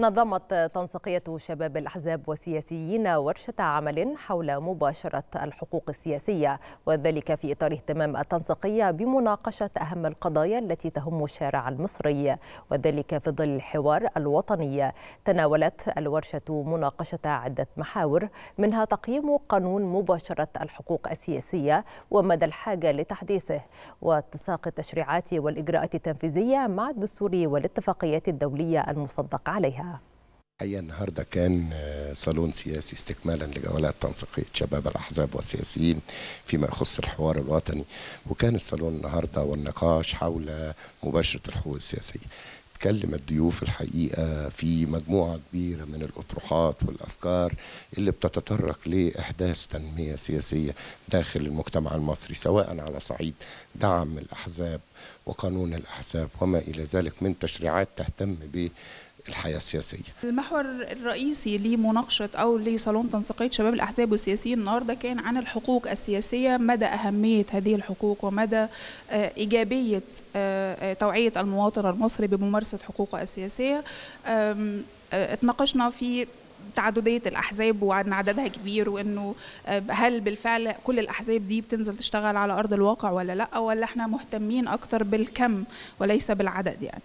نظمت تنسيقية شباب الأحزاب والسياسيين ورشة عمل حول مباشرة الحقوق السياسية وذلك في إطار اهتمام التنسيقية بمناقشة أهم القضايا التي تهم الشارع المصري وذلك في ظل الحوار الوطني تناولت الورشة مناقشة عدة محاور منها تقييم قانون مباشرة الحقوق السياسية ومدى الحاجة لتحديثه واتساق التشريعات والإجراءات التنفيذية مع الدستور والاتفاقيات الدولية المصدق عليها الحقيقه النهارده كان آه، صالون سياسي استكمالا لجولات تنسيقيه شباب الاحزاب والسياسيين فيما يخص الحوار الوطني وكان الصالون النهارده والنقاش حول مباشره الحقوق السياسيه اتكلم الضيوف الحقيقه في مجموعه كبيره من الاطروحات والافكار اللي بتتطرق لاحداث تنميه سياسيه داخل المجتمع المصري سواء على صعيد دعم الاحزاب وقانون الاحزاب وما الى ذلك من تشريعات تهتم ب الحياه السياسيه. المحور الرئيسي لمناقشه او لصالون تنسيقيه شباب الاحزاب والسياسيين النهارده كان عن الحقوق السياسيه مدى اهميه هذه الحقوق ومدى آه، ايجابيه آه، آه، توعيه المواطن المصري بممارسه حقوقه السياسيه. اتناقشنا في تعددية الأحزاب وأن عددها كبير وأنه هل بالفعل كل الأحزاب دي بتنزل تشتغل على أرض الواقع ولا لأ ولا احنا مهتمين أكتر بالكم وليس بالعدد يعني